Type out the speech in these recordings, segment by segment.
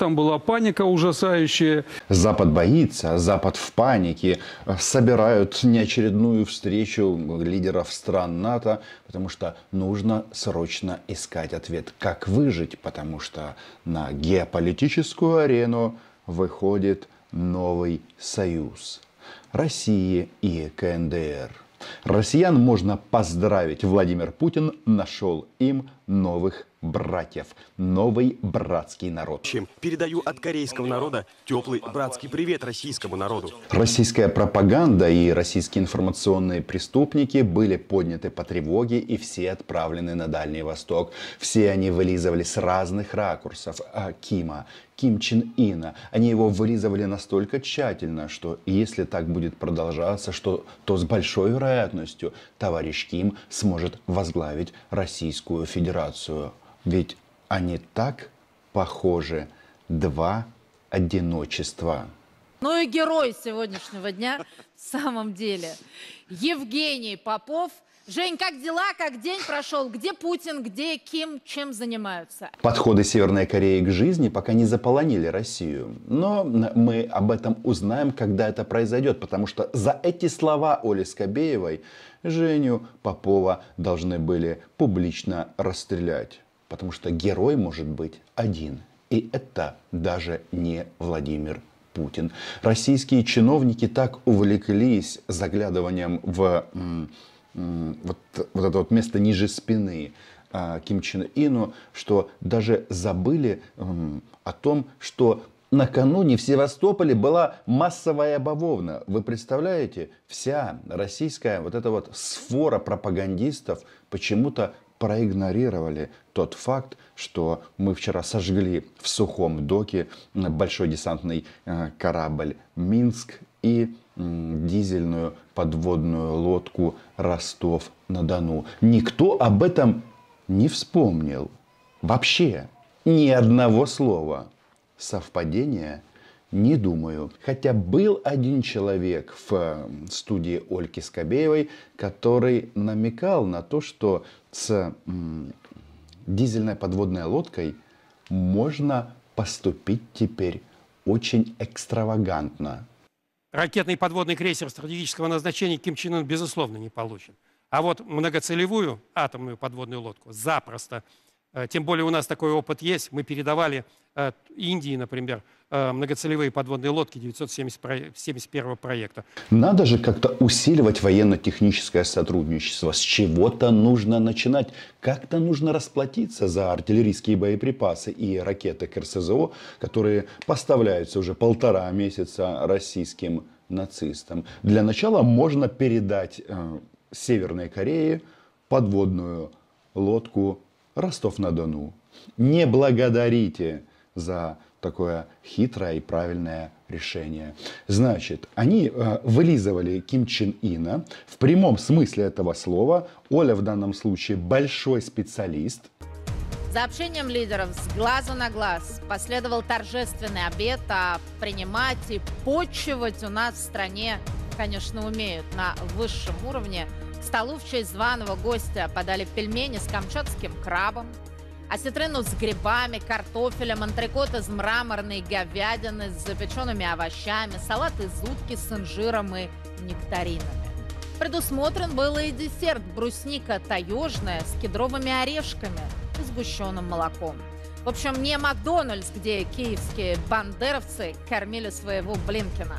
Там была паника ужасающая. Запад боится, Запад в панике. Собирают неочередную встречу лидеров стран НАТО, потому что нужно срочно искать ответ, как выжить, потому что на геополитическую арену выходит новый союз. России и КНДР. Россиян можно поздравить. Владимир Путин нашел им новых братьев, новый братский народ. Передаю от корейского народа теплый братский привет российскому народу. Российская пропаганда и российские информационные преступники были подняты по тревоге и все отправлены на Дальний Восток. Все они вылизывали с разных ракурсов а Кима, Ким Чен Ина. Они его вылизывали настолько тщательно, что если так будет продолжаться, что, то с большой вероятностью товарищ Ким сможет возглавить Российскую Федерацию. Ведь они так похожи. Два одиночества. Ну и герой сегодняшнего дня в самом деле. Евгений Попов. Жень, как дела, как день прошел? Где Путин, где Ким, чем занимаются? Подходы Северной Кореи к жизни пока не заполонили Россию. Но мы об этом узнаем, когда это произойдет, потому что за эти слова Оли Скобеевой Женю Попова должны были публично расстрелять. Потому что герой может быть один. И это даже не Владимир Путин. Российские чиновники так увлеклись заглядыванием в вот, вот это вот место ниже спины а, Ким Чен Ину, что даже забыли м, о том, что накануне в Севастополе была массовая бавовна. Вы представляете, вся российская вот эта вот сфора пропагандистов почему-то проигнорировали тот факт, что мы вчера сожгли в сухом доке э, большой десантный э, корабль «Минск» и дизельную подводную лодку «Ростов-на-Дону». Никто об этом не вспомнил. Вообще ни одного слова. Совпадение – не думаю. Хотя был один человек в э, студии Ольки Скобеевой, который намекал на то, что с дизельной подводной лодкой можно поступить теперь очень экстравагантно. Ракетный подводный крейсер стратегического назначения Ким Чен Ын, безусловно, не получит. А вот многоцелевую атомную подводную лодку запросто – Э, тем более у нас такой опыт есть. Мы передавали э, Индии, например, э, многоцелевые подводные лодки 971 проекта. Надо же как-то усиливать военно-техническое сотрудничество. С чего-то нужно начинать. Как-то нужно расплатиться за артиллерийские боеприпасы и ракеты КРСЗО, которые поставляются уже полтора месяца российским нацистам. Для начала можно передать э, Северной Корее подводную лодку Ростов-на-Дону. Не благодарите за такое хитрое и правильное решение. Значит, они э, вылизывали Ким Чен Ина. В прямом смысле этого слова Оля в данном случае большой специалист. За общением лидеров с глазу на глаз последовал торжественный обед, а принимать и почивать у нас в стране, конечно, умеют на высшем уровне – Столу в честь званого гостя подали пельмени с камчатским крабом, осетрину с грибами, картофелем, антрикот из мраморной говядины с запеченными овощами, салат из утки с инжиром и нектаринами. Предусмотрен был и десерт брусника таежная с кедровыми орешками и сгущенным молоком. В общем, не Макдональдс, где киевские бандеровцы кормили своего Блинкина.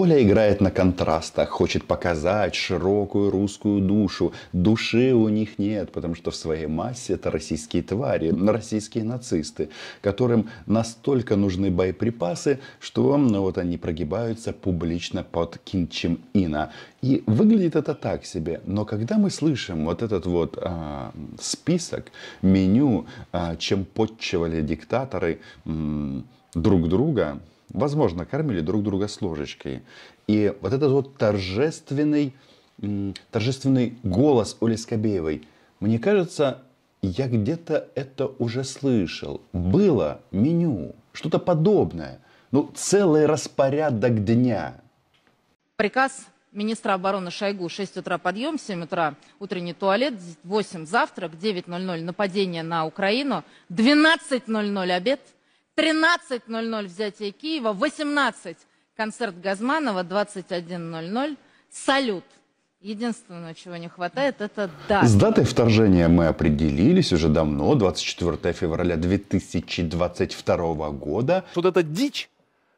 Оля играет на контрастах, хочет показать широкую русскую душу. Души у них нет, потому что в своей массе это российские твари, российские нацисты, которым настолько нужны боеприпасы, что ну, вот они прогибаются публично под Кинчем Ина. И выглядит это так себе. Но когда мы слышим вот этот вот а, список, меню, а, чем подчивали диктаторы м- друг друга, возможно, кормили друг друга с ложечкой. И вот этот вот торжественный, торжественный голос Оли Скобеевой, мне кажется, я где-то это уже слышал. Было меню, что-то подобное. Ну, целый распорядок дня. Приказ министра обороны Шойгу 6 утра подъем, 7 утра утренний туалет, 8 завтрак, 9.00 нападение на Украину, 12.00 обед – 13.00 взятие Киева, 18 концерт Газманова, 21.00 салют. Единственное, чего не хватает, это дата. С датой вторжения мы определились уже давно, 24 февраля 2022 года. Вот эта дичь,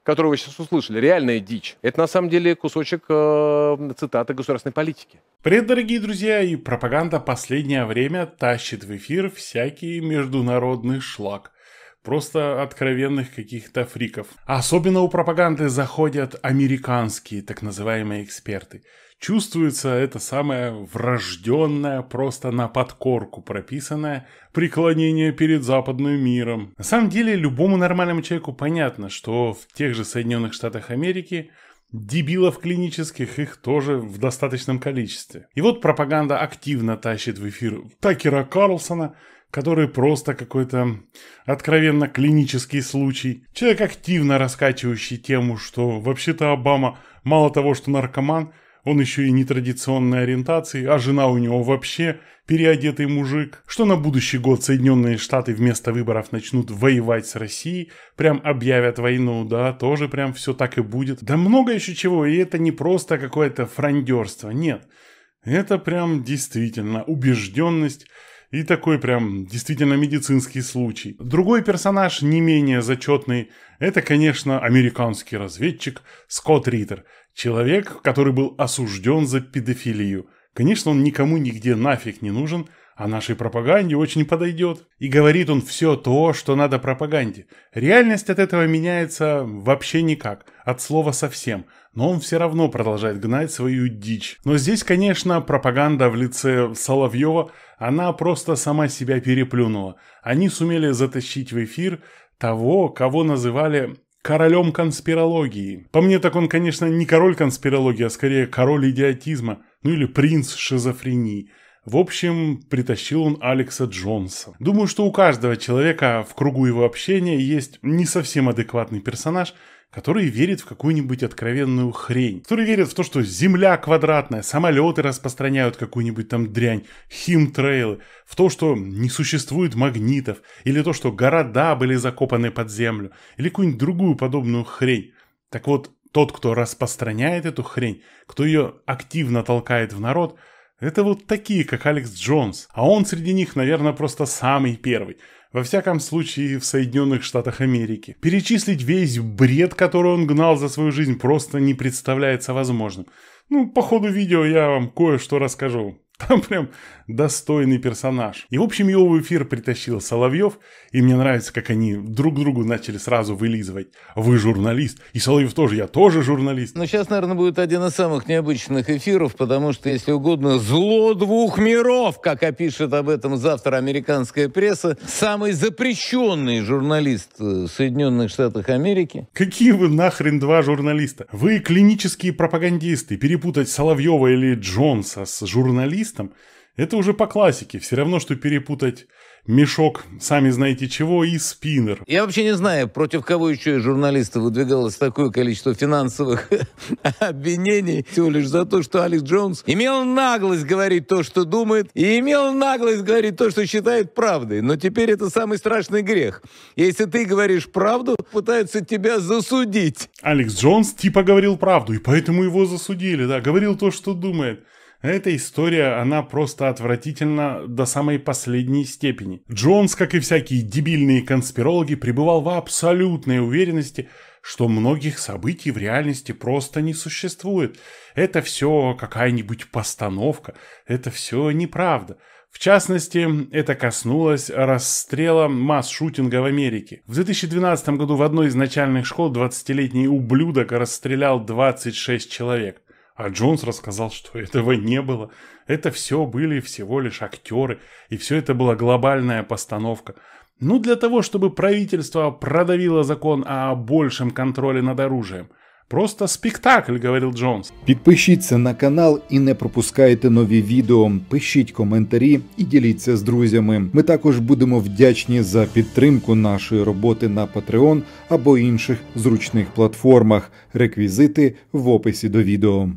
которую вы сейчас услышали, реальная дичь, это на самом деле кусочек э, цитаты государственной политики. Привет, дорогие друзья, и пропаганда последнее время тащит в эфир всякий международный шлак – просто откровенных каких-то фриков. Особенно у пропаганды заходят американские так называемые эксперты. Чувствуется это самое врожденное, просто на подкорку прописанное преклонение перед западным миром. На самом деле любому нормальному человеку понятно, что в тех же Соединенных Штатах Америки Дебилов клинических их тоже в достаточном количестве. И вот пропаганда активно тащит в эфир Такера Карлсона, который просто какой-то откровенно клинический случай. Человек, активно раскачивающий тему, что вообще-то Обама мало того, что наркоман, он еще и нетрадиционной ориентации, а жена у него вообще переодетый мужик, что на будущий год Соединенные Штаты вместо выборов начнут воевать с Россией, прям объявят войну, да, тоже прям все так и будет. Да много еще чего, и это не просто какое-то франдерство, нет. Это прям действительно убежденность и такой прям действительно медицинский случай. Другой персонаж, не менее зачетный, это, конечно, американский разведчик Скотт Риттер. Человек, который был осужден за педофилию. Конечно, он никому нигде нафиг не нужен – а нашей пропаганде очень подойдет. И говорит он все то, что надо пропаганде. Реальность от этого меняется вообще никак, от слова совсем, но он все равно продолжает гнать свою дичь. Но здесь, конечно, пропаганда в лице Соловьева, она просто сама себя переплюнула. Они сумели затащить в эфир того, кого называли королем конспирологии. По мне, так он, конечно, не король конспирологии, а скорее король идиотизма, ну или принц шизофрении. В общем, притащил он Алекса Джонса. Думаю, что у каждого человека в кругу его общения есть не совсем адекватный персонаж, который верит в какую-нибудь откровенную хрень, который верит в то, что Земля квадратная, самолеты распространяют какую-нибудь там дрянь, химтрейлы, в то, что не существует магнитов, или то, что города были закопаны под землю, или какую-нибудь другую подобную хрень. Так вот, тот, кто распространяет эту хрень, кто ее активно толкает в народ – это вот такие, как Алекс Джонс, а он среди них, наверное, просто самый первый. Во всяком случае, в Соединенных Штатах Америки. Перечислить весь бред, который он гнал за свою жизнь, просто не представляется возможным. Ну, по ходу видео я вам кое-что расскажу. Там прям достойный персонаж. И в общем его в эфир притащил Соловьев, и мне нравится, как они друг другу начали сразу вылизывать. Вы журналист, и Соловьев тоже, я тоже журналист. Но сейчас, наверное, будет один из самых необычных эфиров, потому что, если угодно, зло двух миров, как опишет об этом завтра американская пресса, самый запрещенный журналист в э, Соединенных Штатах Америки. Какие вы нахрен два журналиста? Вы клинические пропагандисты. Перепутать Соловьева или Джонса с журналистом артистом, это уже по классике. Все равно, что перепутать мешок, сами знаете чего, и спиннер. Я вообще не знаю, против кого еще журналисты выдвигалось такое количество финансовых обвинений, всего лишь за то, что Алекс Джонс имел наглость говорить то, что думает, и имел наглость говорить то, что считает правдой. Но теперь это самый страшный грех. Если ты говоришь правду, пытаются тебя засудить. Алекс Джонс типа говорил правду, и поэтому его засудили, да, говорил то, что думает. Эта история, она просто отвратительна до самой последней степени. Джонс, как и всякие дебильные конспирологи, пребывал в абсолютной уверенности, что многих событий в реальности просто не существует. Это все какая-нибудь постановка, это все неправда. В частности, это коснулось расстрела масс-шутинга в Америке. В 2012 году в одной из начальных школ 20-летний ублюдок расстрелял 26 человек. А Джонс рассказал, что этого не было. Это все были всего лишь актеры, и все это была глобальная постановка. Ну, для того, чтобы правительство продавило закон о большем контроле над оружием. Просто спектакль, говорил Джонс. Подпишитесь на канал и не пропускайте новые видео, пишите комментарии и делитесь с друзьями. Мы також будемо вдячні за підтримку нашої роботи на Patreon або інших зручних платформах. Реквізити в описі до відео.